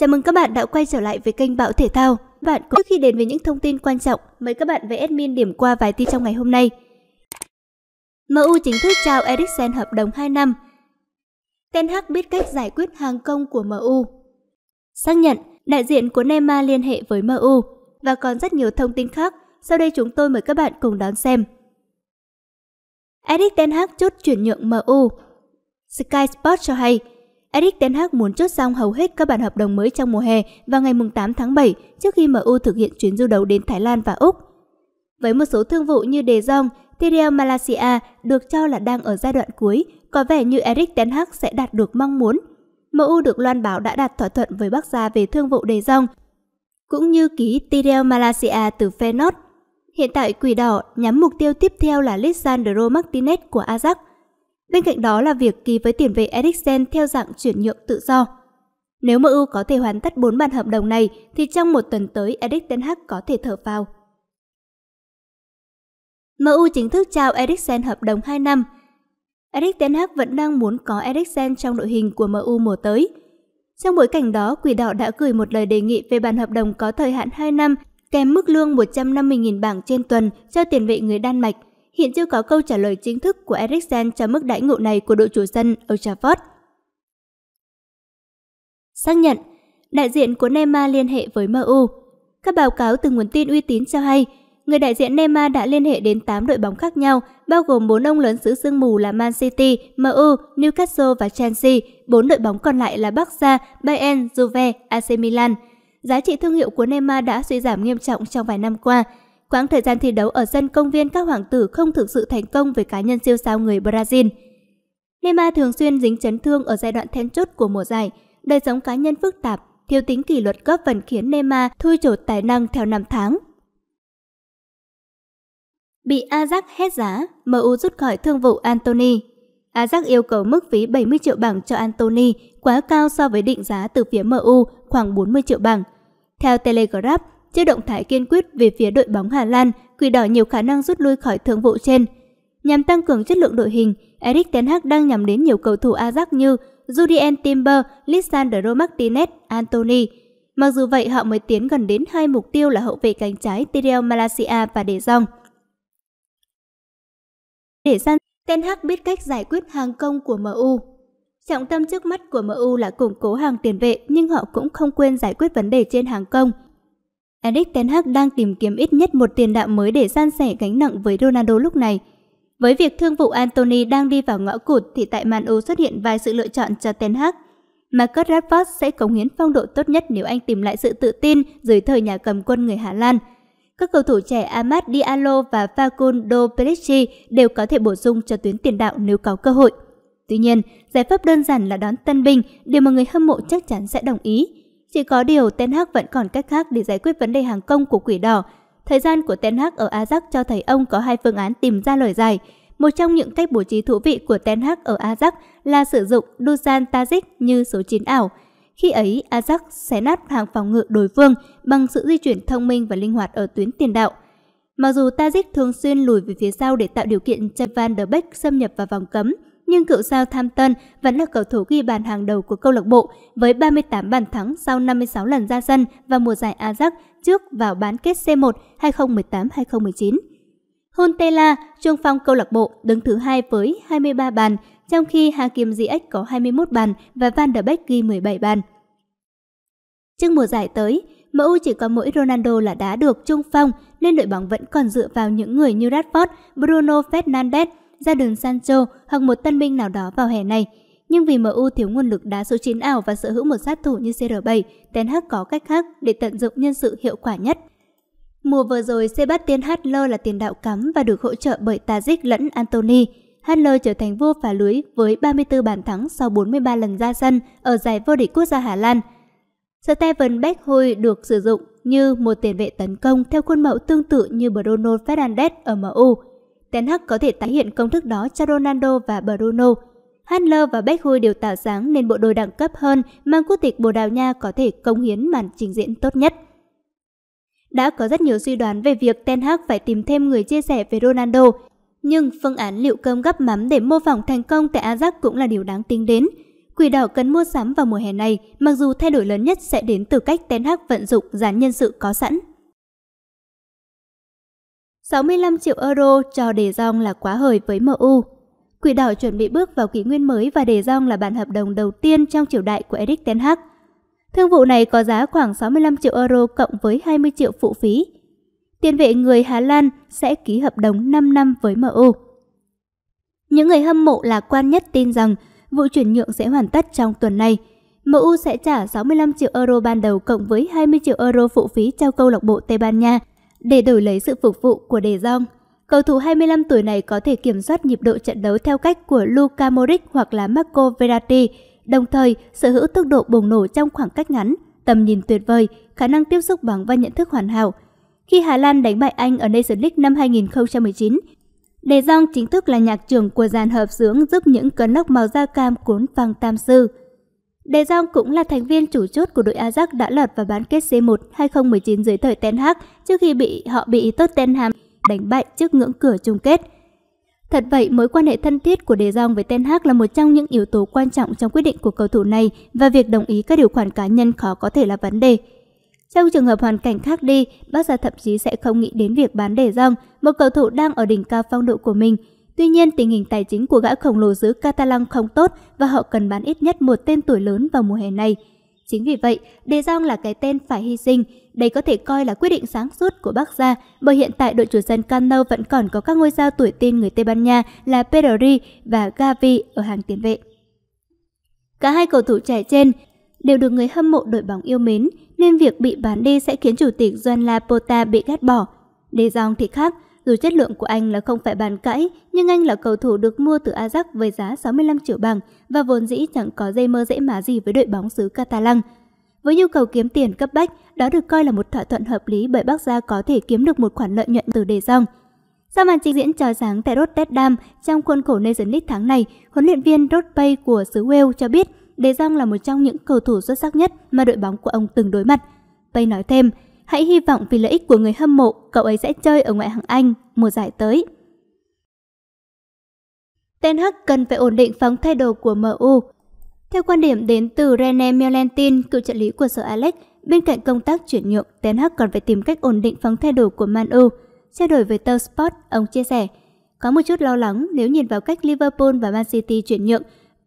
Chào mừng các bạn đã quay trở lại với kênh Bão Thể Thao. Bạn trước khi đến với những thông tin quan trọng, mời các bạn về admin điểm qua vài tin trong ngày hôm nay. MU chính thức trao Eriksen hợp đồng 2 năm. Ten Hag biết cách giải quyết hàng công của MU. Xác nhận, đại diện của Neymar liên hệ với MU và còn rất nhiều thông tin khác. Sau đây chúng tôi mời các bạn cùng đón xem. Eric Ten Hag chốt chuyển nhượng MU. Sky Sports cho hay, Eric Ten Hag muốn chốt xong hầu hết các bản hợp đồng mới trong mùa hè vào ngày 8 tháng 7 trước khi MU thực hiện chuyến du đấu đến Thái Lan và Úc. Với một số thương vụ như De Jong, TDL Malaysia được cho là đang ở giai đoạn cuối, có vẻ như Eric Ten Hag sẽ đạt được mong muốn. MU được loan báo đã đạt thỏa thuận với Bắc Gia về thương vụ De Jong, cũng như ký TDL Malaysia từ Feyenoord. Hiện tại Quỷ Đỏ nhắm mục tiêu tiếp theo là Lisandro Martinez của Ajax, Bên cạnh đó là việc ký với tiền vệ Eriksen theo dạng chuyển nhượng tự do. Nếu MU có thể hoàn tất 4 bản hợp đồng này thì trong một tuần tới Erik Ten Hag có thể thở vào MU chính thức trao Eriksen hợp đồng 2 năm. Erik Ten Hag vẫn đang muốn có Eriksen trong đội hình của MU mùa tới. Trong bối cảnh đó, Quỷ Đỏ đã gửi một lời đề nghị về bản hợp đồng có thời hạn 2 năm kèm mức lương 150.000 bảng trên tuần cho tiền vệ người Đan Mạch – hiện chưa có câu trả lời chính thức của Eriksen cho mức đãi ngộ này của đội chủ sân Old Trafford. Xác nhận, đại diện của Neymar liên hệ với MU. Các báo cáo từ nguồn tin uy tín cho hay, người đại diện Neymar đã liên hệ đến 8 đội bóng khác nhau, bao gồm 4 ông lớn xứ sương mù là Man City, MU, Newcastle và Chelsea, 4 đội bóng còn lại là Barca, Bayern, Juve, AC Milan. Giá trị thương hiệu của Neymar đã suy giảm nghiêm trọng trong vài năm qua, Quãng thời gian thi đấu ở sân công viên các hoàng tử không thực sự thành công với cá nhân siêu sao người Brazil. Neymar thường xuyên dính chấn thương ở giai đoạn then chốt của mùa giải, đời sống cá nhân phức tạp, thiếu tính kỷ luật góp phần khiến Neymar thui chột tài năng theo năm tháng. Bị Ajax hết giá, MU rút khỏi thương vụ Anthony. Ajax yêu cầu mức phí 70 triệu bảng cho Anthony quá cao so với định giá từ phía MU khoảng 40 triệu bảng. Theo Telegraph, trước động thái kiên quyết về phía đội bóng Hà Lan, Quỷ đỏ nhiều khả năng rút lui khỏi thương vụ trên. Nhằm tăng cường chất lượng đội hình, Eric Ten Hag đang nhắm đến nhiều cầu thủ Ajax như Julian Timber, Lisandro Martinez, Anthony. Mặc dù vậy, họ mới tiến gần đến hai mục tiêu là hậu vệ cánh trái Tirel Malaysia và De Jong. Để săn, Ten Hag biết cách giải quyết hàng công của MU. Trọng tâm trước mắt của MU là củng cố hàng tiền vệ nhưng họ cũng không quên giải quyết vấn đề trên hàng công. Eric Ten Hag đang tìm kiếm ít nhất một tiền đạo mới để san sẻ gánh nặng với Ronaldo lúc này. Với việc thương vụ Anthony đang đi vào ngõ cụt thì tại Man U xuất hiện vài sự lựa chọn cho Ten Hag. Marcus Rashford sẽ cống hiến phong độ tốt nhất nếu anh tìm lại sự tự tin dưới thời nhà cầm quân người Hà Lan. Các cầu thủ trẻ Amad Diallo và Facundo Pellegrini đều có thể bổ sung cho tuyến tiền đạo nếu có cơ hội. Tuy nhiên, giải pháp đơn giản là đón tân binh, điều mà người hâm mộ chắc chắn sẽ đồng ý. Chỉ có điều tên hắc vẫn còn cách khác để giải quyết vấn đề hàng công của quỷ đỏ. Thời gian của tên hắc ở Ajax cho thấy ông có hai phương án tìm ra lời giải. Một trong những cách bố trí thú vị của tên hắc ở Ajax là sử dụng Dusan Tadic như số 9 ảo. Khi ấy, Ajax xé nát hàng phòng ngự đối phương bằng sự di chuyển thông minh và linh hoạt ở tuyến tiền đạo. Mặc dù Tadic thường xuyên lùi về phía sau để tạo điều kiện cho Van der Beek xâm nhập vào vòng cấm, nhưng cựu sao Tham tân vẫn là cầu thủ ghi bàn hàng đầu của câu lạc bộ với 38 bàn thắng sau 56 lần ra sân vào mùa giải Ajax trước vào bán kết C1 2018-2019. Huntela, trung phong câu lạc bộ, đứng thứ hai với 23 bàn, trong khi Hakim Ziyech có 21 bàn và Van der Beek ghi 17 bàn. Trước mùa giải tới, MU chỉ có mỗi Ronaldo là đá được trung phong nên đội bóng vẫn còn dựa vào những người như Rashford, Bruno Fernandes ra đường Sancho hoặc một tân binh nào đó vào hè này. Nhưng vì MU thiếu nguồn lực đá số 9 ảo và sở hữu một sát thủ như CR7, Ten Hag có cách khác để tận dụng nhân sự hiệu quả nhất. Mùa vừa rồi, Sebastian Haller là tiền đạo cắm và được hỗ trợ bởi Tajic lẫn Anthony. Haller trở thành vua phá lưới với 34 bàn thắng sau 43 lần ra sân ở giải vô địch quốc gia Hà Lan. Steven Beckhoy được sử dụng như một tiền vệ tấn công theo khuôn mẫu tương tự như Bruno Fernandes ở MU. Ten Hag có thể tái hiện công thức đó cho Ronaldo và Bruno. Handler và Beckhui đều tạo sáng nên bộ đôi đẳng cấp hơn mang quốc tịch Bồ Đào Nha có thể công hiến màn trình diễn tốt nhất. Đã có rất nhiều suy đoán về việc Ten Hag phải tìm thêm người chia sẻ về Ronaldo, nhưng phương án liệu cơm gấp mắm để mô phỏng thành công tại Ajax cũng là điều đáng tính đến. Quỷ đỏ cần mua sắm vào mùa hè này, mặc dù thay đổi lớn nhất sẽ đến từ cách Ten Hag vận dụng dàn nhân sự có sẵn. 65 triệu euro cho đề Jong là quá hời với MU. Quỷ đỏ chuẩn bị bước vào kỷ nguyên mới và đề Jong là bản hợp đồng đầu tiên trong triều đại của Erik Ten Hag. Thương vụ này có giá khoảng 65 triệu euro cộng với 20 triệu phụ phí. Tiền vệ người Hà Lan sẽ ký hợp đồng 5 năm với MU. Những người hâm mộ lạc quan nhất tin rằng vụ chuyển nhượng sẽ hoàn tất trong tuần này. MU sẽ trả 65 triệu euro ban đầu cộng với 20 triệu euro phụ phí cho câu lạc bộ Tây Ban Nha – để đổi lấy sự phục vụ của Đề Jong. Cầu thủ 25 tuổi này có thể kiểm soát nhịp độ trận đấu theo cách của Luka Modric hoặc là Marco Verratti, đồng thời sở hữu tốc độ bùng nổ trong khoảng cách ngắn, tầm nhìn tuyệt vời, khả năng tiếp xúc bóng và nhận thức hoàn hảo. Khi Hà Lan đánh bại Anh ở Nations League năm 2019, Đề Jong chính thức là nhạc trưởng của dàn hợp dưỡng giúp những cơn lốc màu da cam cuốn vàng tam sư. De Jong cũng là thành viên chủ chốt của đội Ajax đã lọt vào bán kết C1 2019 dưới thời Ten Hag trước khi bị họ bị Tottenham đánh bại trước ngưỡng cửa chung kết. Thật vậy, mối quan hệ thân thiết của De Jong với Ten Hag là một trong những yếu tố quan trọng trong quyết định của cầu thủ này và việc đồng ý các điều khoản cá nhân khó có thể là vấn đề. Trong trường hợp hoàn cảnh khác đi, Barca thậm chí sẽ không nghĩ đến việc bán De Jong, một cầu thủ đang ở đỉnh cao phong độ của mình, Tuy nhiên, tình hình tài chính của gã khổng lồ xứ Catalan không tốt và họ cần bán ít nhất một tên tuổi lớn vào mùa hè này. Chính vì vậy, De Jong là cái tên phải hy sinh. Đây có thể coi là quyết định sáng suốt của Bắc Gia, bởi hiện tại đội chủ sân Cano vẫn còn có các ngôi sao tuổi tin người Tây Ban Nha là Pedri và Gavi ở hàng tiền vệ. Cả hai cầu thủ trẻ trên đều được người hâm mộ đội bóng yêu mến, nên việc bị bán đi sẽ khiến chủ tịch Joan Laporta bị ghét bỏ. De Jong thì khác, dù chất lượng của anh là không phải bàn cãi, nhưng anh là cầu thủ được mua từ Ajax với giá 65 triệu bảng và vốn dĩ chẳng có dây mơ dễ má gì với đội bóng xứ Catalan. Với nhu cầu kiếm tiền cấp bách, đó được coi là một thỏa thuận hợp lý bởi Bắc Gia có thể kiếm được một khoản lợi nhuận từ đề dòng. Sau màn trình diễn chào sáng tại Rotterdam trong khuôn khổ Nations League tháng này, huấn luyện viên Rod Pay của xứ Wales cho biết De Jong là một trong những cầu thủ xuất sắc nhất mà đội bóng của ông từng đối mặt. Pay nói thêm, Hãy hy vọng vì lợi ích của người hâm mộ, cậu ấy sẽ chơi ở ngoại hạng Anh mùa giải tới. Ten Hag cần phải ổn định phóng thay đồ của MU. Theo quan điểm đến từ Rene Melentin, cựu trợ lý của Sir Alex, bên cạnh công tác chuyển nhượng, Ten Hag còn phải tìm cách ổn định phóng thay đồ của Man U. Trao đổi với tờ Sport, ông chia sẻ, có một chút lo lắng nếu nhìn vào cách Liverpool và Man City chuyển nhượng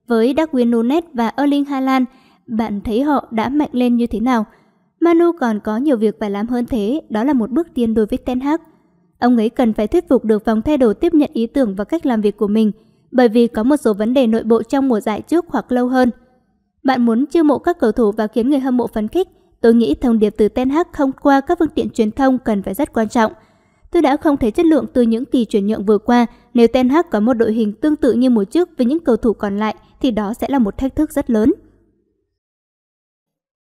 với Darwin Nunes và Erling Haaland, bạn thấy họ đã mạnh lên như thế nào? Manu còn có nhiều việc phải làm hơn thế, đó là một bước tiến đối với Ten Hag. Ông ấy cần phải thuyết phục được vòng thay đổi tiếp nhận ý tưởng và cách làm việc của mình, bởi vì có một số vấn đề nội bộ trong mùa giải trước hoặc lâu hơn. Bạn muốn chiêu mộ các cầu thủ và khiến người hâm mộ phấn khích, tôi nghĩ thông điệp từ Ten Hag thông qua các phương tiện truyền thông cần phải rất quan trọng. Tôi đã không thấy chất lượng từ những kỳ chuyển nhượng vừa qua, nếu Ten Hag có một đội hình tương tự như mùa trước với những cầu thủ còn lại thì đó sẽ là một thách thức rất lớn.